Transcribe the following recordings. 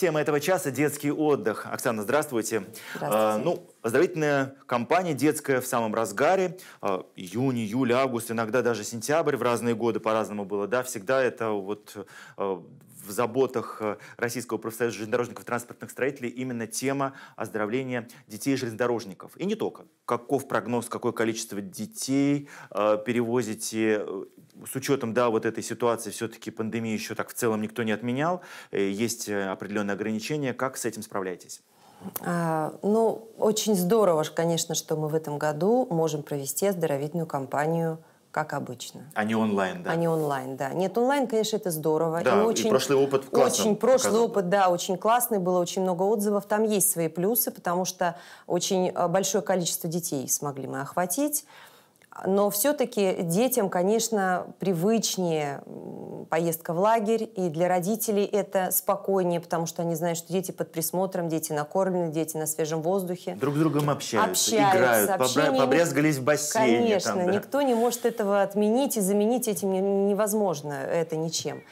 Тема этого часа – детский отдых. Оксана, здравствуйте. Здравствуйте. Э, ну, Оздоровительная кампания детская в самом разгаре. А, июнь, июль, август, иногда даже сентябрь в разные годы по-разному было. Да, всегда это вот а, в заботах э, Российского профсоюза железнодорожников и транспортных строителей именно тема оздоровления детей железнодорожников. И не только. Каков прогноз, какое количество детей э, перевозите э, с учетом, да, вот этой ситуации, все-таки пандемии еще так в целом никто не отменял, э, есть определенные ограничения. Как с этим справляетесь? А, ну, очень здорово, конечно, что мы в этом году можем провести оздоровительную кампанию – как обычно. А не онлайн, да? А не онлайн, да. Нет, онлайн, конечно, это здорово. Да, и, очень, и прошлый опыт классный. Очень прошлый показал. опыт, да, очень классный, было очень много отзывов. Там есть свои плюсы, потому что очень э, большое количество детей смогли мы охватить. Но все-таки детям, конечно, привычнее поездка в лагерь, и для родителей это спокойнее, потому что они знают, что дети под присмотром, дети накормлены, дети на свежем воздухе. Друг с другом общаются, общаются играют, общение, побрезгались в бассейне. Конечно, там, да? никто не может этого отменить и заменить этим невозможно это ничем.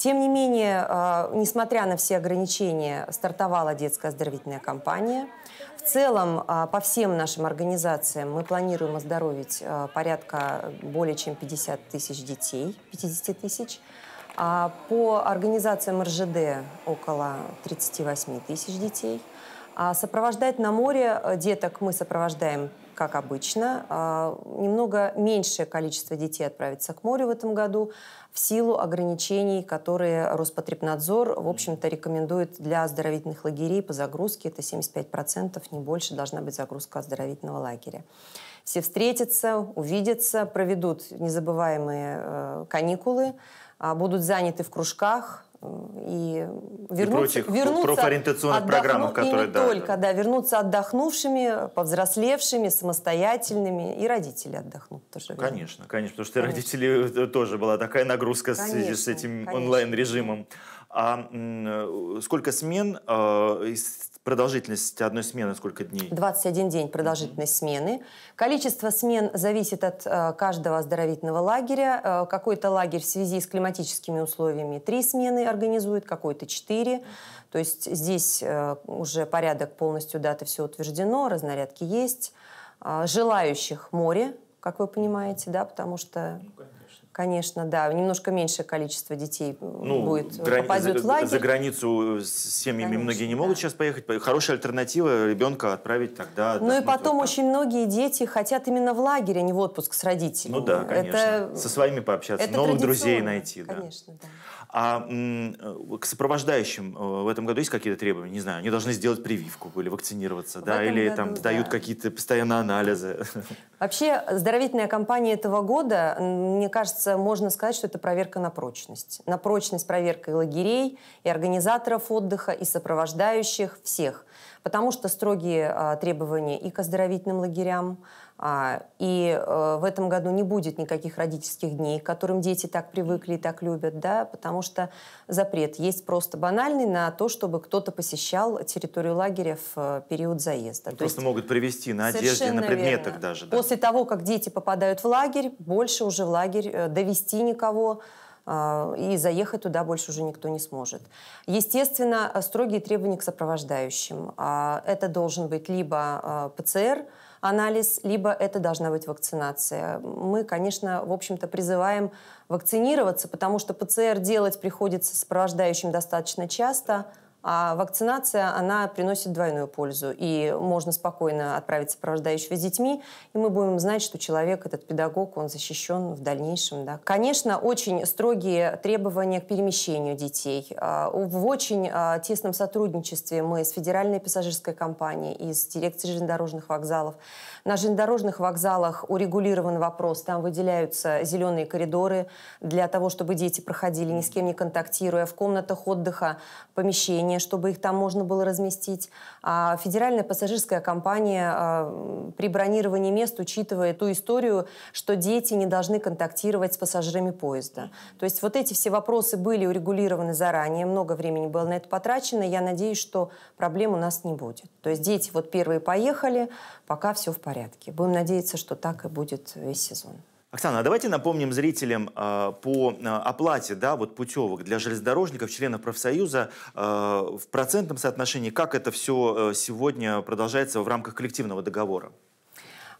Тем не менее, э, несмотря на все ограничения, стартовала детская оздоровительная кампания. В целом, э, по всем нашим организациям мы планируем оздоровить э, порядка более чем 50 тысяч детей, 50 тысяч. А по организациям РЖД около 38 тысяч детей. А сопровождать на море деток мы сопровождаем как обычно. А, немного меньшее количество детей отправится к морю в этом году в силу ограничений, которые Роспотребнадзор, в общем-то, рекомендует для оздоровительных лагерей по загрузке. Это 75%, не больше должна быть загрузка оздоровительного лагеря. Все встретятся, увидятся, проведут незабываемые э, каникулы, а, будут заняты в кружках, и вернуться, и вернуться профориентационных программах, которые и не да, только, да. да, вернуться отдохнувшими, повзрослевшими, самостоятельными, и родители отдохнут тоже. Конечно, конечно, потому что конечно. родители э, тоже была такая нагрузка конечно, в связи с этим онлайн режимом. А э, сколько смен э, из Продолжительность одной смены сколько дней? 21 день продолжительность угу. смены. Количество смен зависит от э, каждого оздоровительного лагеря. Э, какой-то лагерь в связи с климатическими условиями три смены организует, какой-то четыре. То есть здесь э, уже порядок полностью даты все утверждено, разнарядки есть. Э, желающих море, как вы понимаете, да, потому что... Ну, конечно Конечно, да. Немножко меньшее количество детей э, ну, будет грани... попадет в лагерь. За границу э, с семьями Конечно, многие не могут да. сейчас поехать. Хорошая альтернатива ребенка отправить тогда. Ну и потом вот очень многие дети хотят именно в лагерь, а не в отпуск с родителями. Ну да, конечно. Это... Со своими пообщаться, Это новых друзей найти. Конечно, да. А э, к сопровождающим в этом году есть какие-то требования? Не знаю, они должны сделать прививку или вакцинироваться, в да, или году, там да. дают какие-то постоянно анализы. Вообще, здоровительная кампания этого года, мне кажется, кажется, можно сказать, что это проверка на прочность. На прочность проверка и лагерей, и организаторов отдыха, и сопровождающих всех потому что строгие а, требования и к оздоровительным лагерям, а, и э, в этом году не будет никаких родительских дней, к которым дети так привыкли и так любят, да, потому что запрет есть просто банальный на то, чтобы кто-то посещал территорию лагеря в э, период заезда. Ну, просто есть, могут привести на одежде, на предметах верно. даже. Да? После того, как дети попадают в лагерь, больше уже в лагерь э, довести никого а, и заехать туда больше уже никто не сможет. Естественно, э, строгие требования к сопровождающим. А, это должен быть либо а, ПЦР, анализ, либо это должна быть вакцинация. Мы, конечно, в общем-то призываем вакцинироваться, потому что ПЦР делать приходится сопровождающим достаточно часто, а вакцинация, она приносит двойную пользу. И можно спокойно отправить сопровождающего с детьми, и мы будем знать, что человек, этот педагог, он защищен в дальнейшем. Да. Конечно, очень строгие требования к перемещению детей. А, в очень а, тесном сотрудничестве мы с Федеральной пассажирской компанией и с дирекцией железнодорожных вокзалов. На железнодорожных вокзалах урегулирован вопрос, там выделяются зеленые коридоры для того, чтобы дети проходили, ни с кем не контактируя, в комнатах отдыха помещениях помещение, чтобы их там можно было разместить. А федеральная пассажирская компания а, при бронировании мест учитывает ту историю, что дети не должны контактировать с пассажирами поезда. То есть вот эти все вопросы были урегулированы заранее, много времени было на это потрачено. Я надеюсь, что проблем у нас не будет. То есть дети вот первые поехали, пока все в порядке. Будем надеяться, что так и будет весь сезон. Оксана, а давайте напомним зрителям э, по а, оплате да, вот путевок для железнодорожников, членов профсоюза э, в процентном соотношении, как это все э, сегодня продолжается в рамках коллективного договора?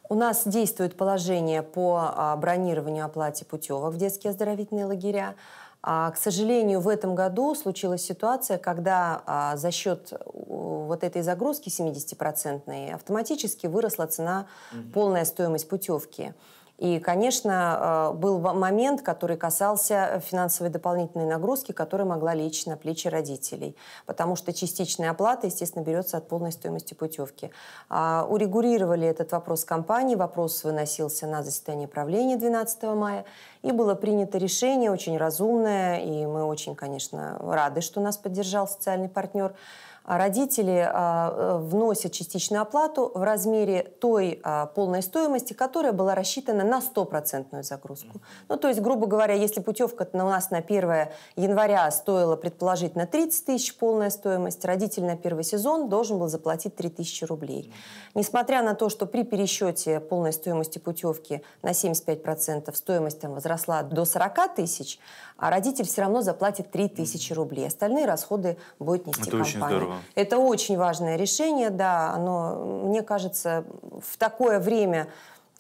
У нас действует положение по бронированию оплате путевок в детские оздоровительные лагеря. К сожалению, в этом году случилась ситуация, когда за счет вот этой загрузки 70% автоматически выросла цена, полная стоимость путевки. И, конечно, э, был момент, который касался финансовой дополнительной нагрузки, которая могла лечь на плечи родителей, потому что частичная оплата, естественно, берется от полной стоимости путевки. А урегулировали этот вопрос компании, вопрос выносился на заседание правления 12 мая, и было принято решение очень разумное, и мы очень, конечно, рады, что нас поддержал социальный партнер – а родители а, э, вносят частичную оплату в размере той а, полной стоимости, которая была рассчитана на стопроцентную загрузку. Ну, то есть, грубо говоря, если путевка у нас на 1 января стоила предположить на 30 тысяч полная стоимость, родитель на первый сезон должен был заплатить 3 тысячи рублей. Несмотря на то, что при пересчете полной стоимости путевки на 75% стоимость там возросла до 40 тысяч, а родитель все равно заплатит 3 тысячи рублей. Остальные расходы будет нести Это компания. Очень здорово. Это очень важное решение, да. Оно, мне кажется, в такое время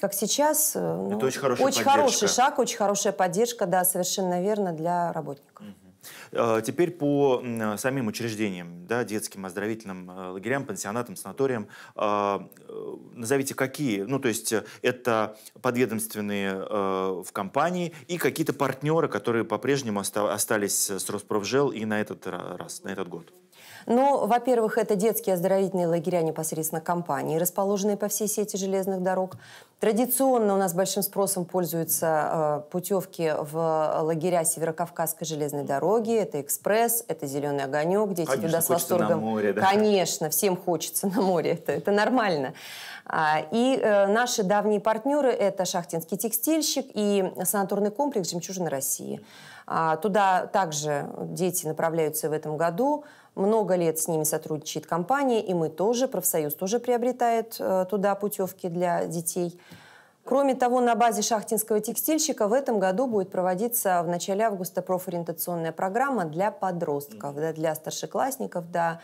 как сейчас, э, ну, это очень, хорошая очень хороший шаг, очень хорошая поддержка, да, совершенно верно, для работников. А, теперь по самим учреждениям, да, детским, оздоровительным э, лагерям, пансионатам, санаториям. А, э, назовите какие, ну, то есть это подведомственные в компании и какие-то партнеры, которые по-прежнему остались с Роспрофжел и на этот раз, на этот год. Ну, во-первых, это детские оздоровительные лагеря непосредственно компании, расположенные по всей сети железных дорог. Традиционно у нас большим спросом пользуются э, путевки в лагеря Северокавказской железной дороги. Это «Экспресс», это «Зеленый огонек», дети Конечно, туда с восторгом. море, да. Конечно, всем хочется на море, это, это нормально. А, и э, наши давние партнеры – это «Шахтинский текстильщик» и санаторный комплекс «Жемчужина России». А, туда также дети направляются в этом году. Много лет с ними сотрудничает компания, и мы тоже, профсоюз тоже приобретает э, туда путевки для детей. Кроме того, на базе шахтинского текстильщика в этом году будет проводиться в начале августа профориентационная программа для подростков, да, для старшеклассников, да,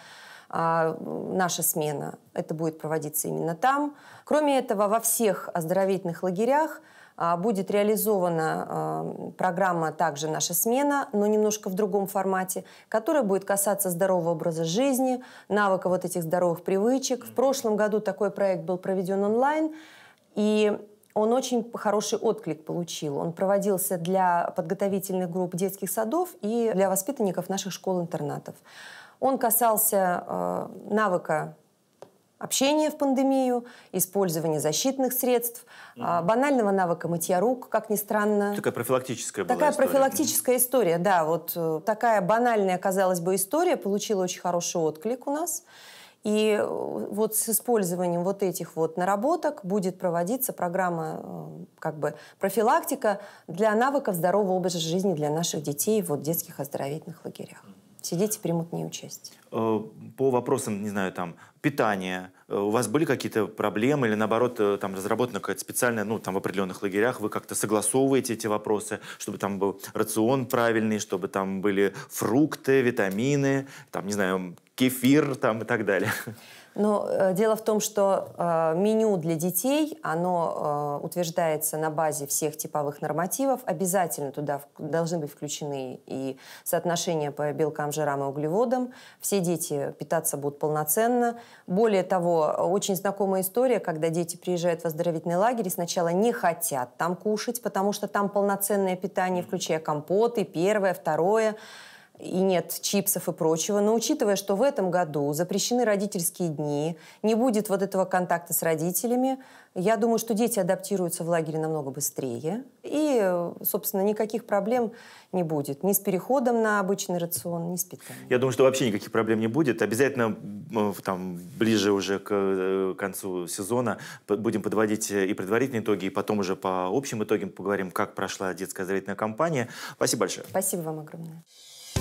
а, наша смена. Это будет проводиться именно там. Кроме этого, во всех оздоровительных лагерях – а, будет реализована а, программа также «Наша смена», но немножко в другом формате, которая будет касаться здорового образа жизни, навыка вот этих здоровых привычек. В прошлом году такой проект был проведен онлайн, и он очень хороший отклик получил. Он проводился для подготовительных групп детских садов и для воспитанников наших школ-интернатов. Он касался э, навыка Общение в пандемию, использование защитных средств, mm-hmm. банального навыка мытья рук, как ни странно. Такая профилактическая была Такая профилактическая история, да. Вот э, такая банальная, казалось бы, история получила очень хороший отклик у нас. И э, вот с использованием вот этих вот наработок будет проводиться программа э, как бы профилактика для навыков здорового образа жизни для наших детей вот в детских оздоровительных лагерях все дети примут не участие? Э, по вопросам, не знаю, там, питания, э, у вас были какие-то проблемы или наоборот э, там разработана какая-то специальная, ну там в определенных лагерях вы как-то согласовываете эти вопросы, чтобы там был рацион правильный, чтобы там были фрукты, витамины, там не знаю, кефир там и так далее. Но ну, э, дело в том, что э, меню для детей, оно э, утверждается на базе всех типовых нормативов. Обязательно туда в, должны быть включены и соотношения по белкам, жирам и углеводам. Все дети питаться будут полноценно. Более того, очень знакомая история, когда дети приезжают в оздоровительный лагерь и сначала не хотят там кушать, потому что там полноценное питание, включая компоты, первое, второе и нет чипсов и прочего. Но учитывая, что в этом году запрещены родительские дни, не будет вот этого контакта с родителями, я думаю, что дети адаптируются в лагере намного быстрее. И, собственно, никаких проблем не будет. Ни с переходом на обычный рацион, ни с питанием. Я думаю, что вообще никаких проблем не будет. Обязательно там, ближе уже к э, концу сезона будем подводить э, и предварительные итоги, и потом уже по общим итогам поговорим, как прошла детская оздоровительная кампания. Спасибо большое. Спасибо вам огромное.